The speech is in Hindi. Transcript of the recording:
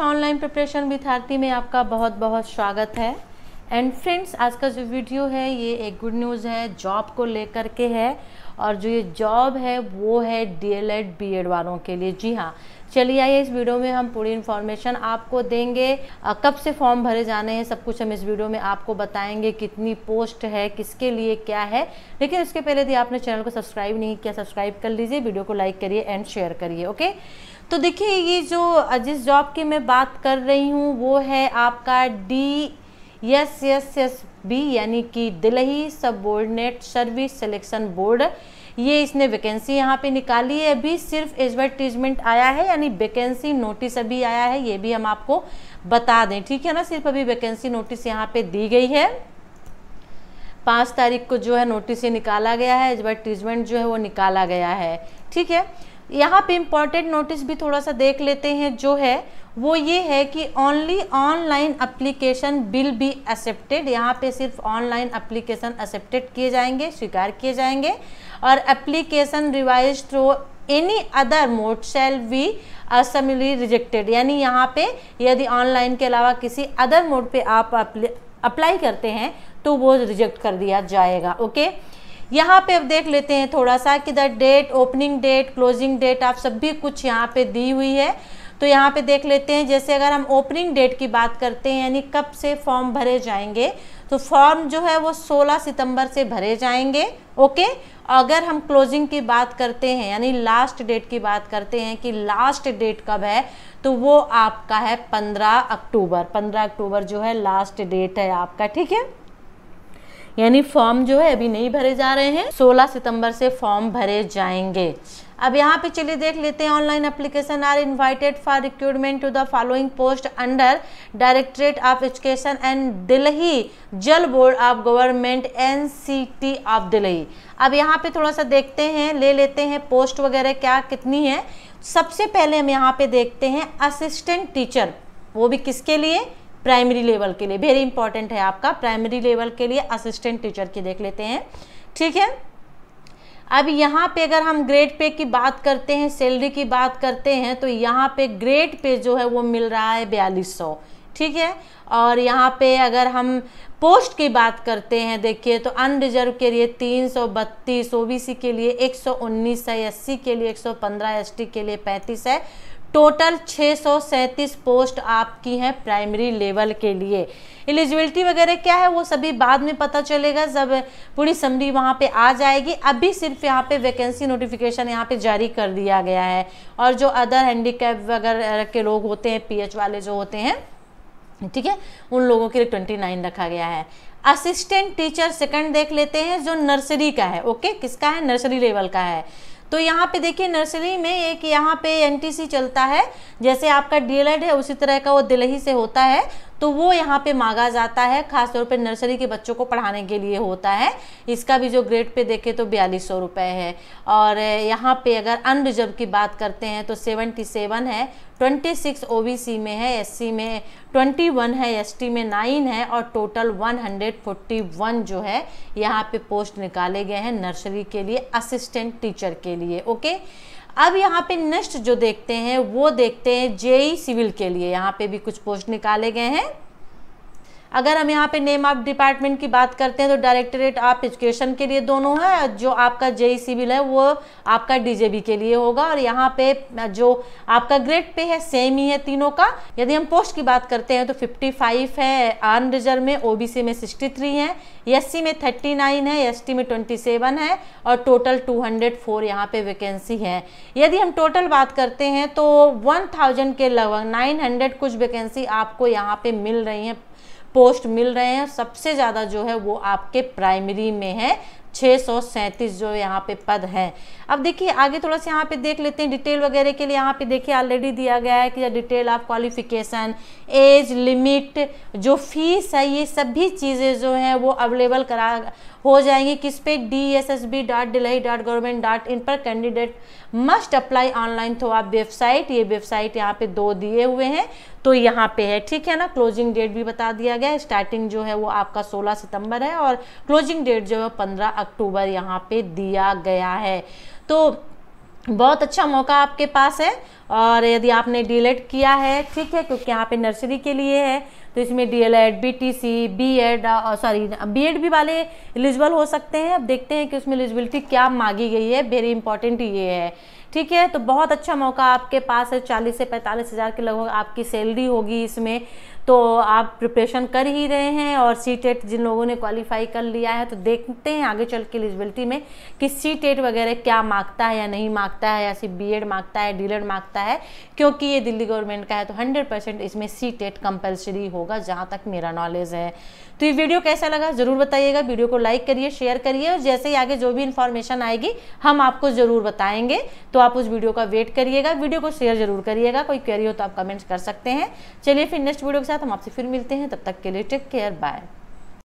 ऑनलाइन प्रिपरेशन विद्यार्थी में आपका बहुत बहुत स्वागत है एंड फ्रेंड्स आज का जो वीडियो है ये एक गुड न्यूज़ है जॉब को लेकर के है और जो ये जॉब है वो है डीएलएड बीएड वालों के लिए जी हाँ चलिए आइए इस वीडियो में हम पूरी इन्फॉर्मेशन आपको देंगे कब से फॉर्म भरे जाने हैं सब कुछ हम इस वीडियो में आपको बताएंगे कितनी पोस्ट है किसके लिए क्या है लेकिन उसके पहले यदि आपने चैनल को सब्सक्राइब नहीं किया सब्सक्राइब कर लीजिए वीडियो को लाइक करिए एंड शेयर करिए ओके तो देखिए ये जो जिस जॉब की मैं बात कर रही हूँ वो है आपका D S S S B यानी कि Delhi subordinate service selection board ये इसने वैकेंसी यहाँ पे निकाली है अभी सिर्फ एडवर्टीजमेंट आया है यानी वैकेंसी नोटिस अभी आया है ये भी हम आपको बता दें ठीक है ना सिर्फ अभी वैकेंसी नोटिस यहाँ पे दी गई है पाँच तारीख को जो है नोटिस ये निकाला गया है एडवर्टीजमेंट जो है वो निकाला गया है ठीक है यहाँ पे इम्पॉर्टेंट नोटिस भी थोड़ा सा देख लेते हैं जो है वो ये है कि ओनली ऑनलाइन अप्लीकेशन बिल भी एक्सेप्टेड यहाँ पे सिर्फ ऑनलाइन अप्लीकेशन एक्सेप्टेड किए जाएंगे स्वीकार किए जाएंगे और application received through any other mode shall be summarily rejected यानी यहाँ पे यदि ऑनलाइन के अलावा किसी अदर मोड पे आप अप्लाई करते हैं तो वो रिजेक्ट कर दिया जाएगा ओके okay? यहाँ पे अब देख लेते हैं थोड़ा सा कि the date opening date closing date आप सब भी कुछ यहाँ पे दी हुई है तो यहाँ पे देख लेते हैं जैसे अगर हम ओपनिंग डेट की बात करते हैं यानी कब से फॉर्म भरे जाएंगे तो फॉर्म जो है वो 16 सितंबर से भरे जाएंगे ओके अगर हम क्लोजिंग की बात करते हैं यानी लास्ट डेट की बात करते हैं कि लास्ट डेट कब है तो वो आपका है 15 अक्टूबर 15 अक्टूबर जो है लास्ट डेट है आपका ठीक है यानी फॉर्म जो है अभी नहीं भरे जा रहे हैं 16 सितंबर से फॉर्म भरे जाएंगे अब यहाँ पे चलिए देख लेते हैं online application are invited for recruitment to the following post under directorate of education and Delhi Jal board of government NCT of Delhi अब यहाँ पे थोड़ा सा देखते हैं ले लेते हैं पोस्ट वगैरह क्या कितनी है सबसे पहले हम यहाँ पे देखते हैं असिस्टेंट टीचर वो भी किसके लिए प्राइमरी लेवल के लिए वेरी इंपॉर्टेंट है आपका प्राइमरी लेवल के लिए असिस्टेंट टीचर की देख लेते हैं ठीक है अब यहाँ पे अगर हम ग्रेड पे की बात करते हैं सैलरी की बात करते हैं तो यहाँ पे ग्रेड पे जो है वो मिल रहा है बयालीस सौ ठीक है और यहाँ पे अगर हम पोस्ट की बात करते हैं देखिए तो अनरिजर्व के लिए तीन सौ बत्तीस ओ के लिए एक सौ उन्नीस है एस के लिए एक सौ पंद्रह एस के लिए पैंतीस है टोटल छः पोस्ट आपकी हैं प्राइमरी लेवल के लिए एलिजिबिलिटी वगैरह क्या है वो सभी बाद में पता चलेगा जब पूरी समरी वहाँ पे आ जाएगी अभी सिर्फ यहाँ पे वैकेंसी नोटिफिकेशन यहाँ पे जारी कर दिया गया है और जो अदर हैंडीकैप वगैरह के लोग होते हैं पीएच वाले जो होते हैं ठीक है उन लोगों के लिए ट्वेंटी नाइन रखा गया है असिस्टेंट टीचर सेकंड देख लेते हैं जो नर्सरी का है ओके किसका है नर्सरी लेवल का है तो यहाँ पे देखिए नर्सरी में एक यहाँ पे एनटीसी चलता है जैसे आपका डीएलएड है उसी तरह का वो दिल्ली से होता है तो वो यहाँ पे मांगा जाता है खासतौर पे नर्सरी के बच्चों को पढ़ाने के लिए होता है इसका भी जो ग्रेड पे देखें तो बयालीस सौ रुपये है और यहाँ पे अगर अनरिजर्व की बात करते हैं तो सेवेंटी सेवन है ट्वेंटी सिक्स ओ में है एस में ट्वेंटी वन है एस में नाइन है और total one hundred forty one जो है यहाँ पे पोस्ट निकाले गए हैं नर्सरी के लिए असिस्टेंट टीचर के लिए ओके अब यहाँ पे नेक्स्ट जो देखते हैं वो देखते हैं जेई सिविल के लिए यहाँ पे भी कुछ पोस्ट निकाले गए हैं अगर हम यहाँ पे नेम ऑफ डिपार्टमेंट की बात करते हैं तो डायरेक्टरेट ऑफ एजुकेशन के लिए दोनों है जो आपका जेई सिविल e है वो आपका डीजेबी के लिए होगा और यहाँ पे जो आपका ग्रेड पे है सेम ही है तीनों का यदि हम पोस्ट की बात करते हैं तो 55 है आर्म रिजर्व में ओ में 63 है एस में 39 है एस में 27 है और टोटल 204 यहाँ पे वैकेंसी है यदि हम टोटल बात करते हैं तो 1000 के लगभग 900 कुछ वैकेंसी आपको यहाँ पे मिल रही हैं पोस्ट मिल रहे हैं सबसे ज़्यादा जो है वो आपके प्राइमरी में है 637 जो यहाँ पे पद हैं अब देखिए आगे थोड़ा सा यहाँ पे देख लेते हैं डिटेल वगैरह के लिए यहाँ पे देखिए ऑलरेडी दिया गया है कि detail of qualification age limit जो फीस है ये सभी चीज़ें जो हैं वो अवेलेबल करा हो जाएंगी किस पे D S S B dot Delhi dot government dot in पर candidate must apply online through आप वेबसाइट ये वेबसाइट यहाँ पे दो दिए हुए हैं तो यहाँ पे है ठीक है ना क्लोजिंग डेट भी बता दिया गया स्टार्टिंग जो है वो आपका 16 सितंबर है और क्लोजिंग डेट जो है 15 अक्टूबर यहाँ पे दिया गया है तो बहुत अच्छा मौका आपके पास है और यदि आपने डीएलएड किया है ठीक है क्योंकि यहाँ पे नर्सरी के लिए है तो इसमें D El Ed BTC B Ed sorry B Ed भी वाले एलिजिबल हो सकते हैं अब देखते हैं कि उसमें एलिजिबिलिटी क्या मांगी गई है वेरी इंपॉर्टेंट ये है ठीक है तो बहुत अच्छा मौका आपके पास है चालीस से पैंतालीस हज़ार के लगभग आपकी सैलरी होगी इसमें तो आप प्रिपरेशन कर ही रहे हैं और सी टेट e जिन लोगों ने क्वालिफाई कर लिया है तो देखते हैं आगे चल के एलिजिबिलिटी में कि सी टेट e वगैरह क्या मांगता है या नहीं मांगता है या सिर्फ बी एड मांगता है डी मांगता है क्योंकि ये दिल्ली गवर्नमेंट का है तो हंड्रेड परसेंट इसमें सी टेट कंपल्सरी होगा जहाँ तक मेरा नॉलेज है तो ये वीडियो कैसा लगा ज़रूर बताइएगा वीडियो को लाइक करिए शेयर करिए और जैसे ही आगे जो भी इन्फॉर्मेशन आएगी हम आपको ज़रूर बताएंगे तो आप उस वीडियो का वेट करिएगा वीडियो को शेयर जरूर करिएगा कोई क्वेरी हो तो आप कमेंट्स कर सकते हैं चलिए फिर नेक्स्ट वीडियो के साथ साथ हम आपसे फिर मिलते हैं तब तक के लिए टेक केयर बाय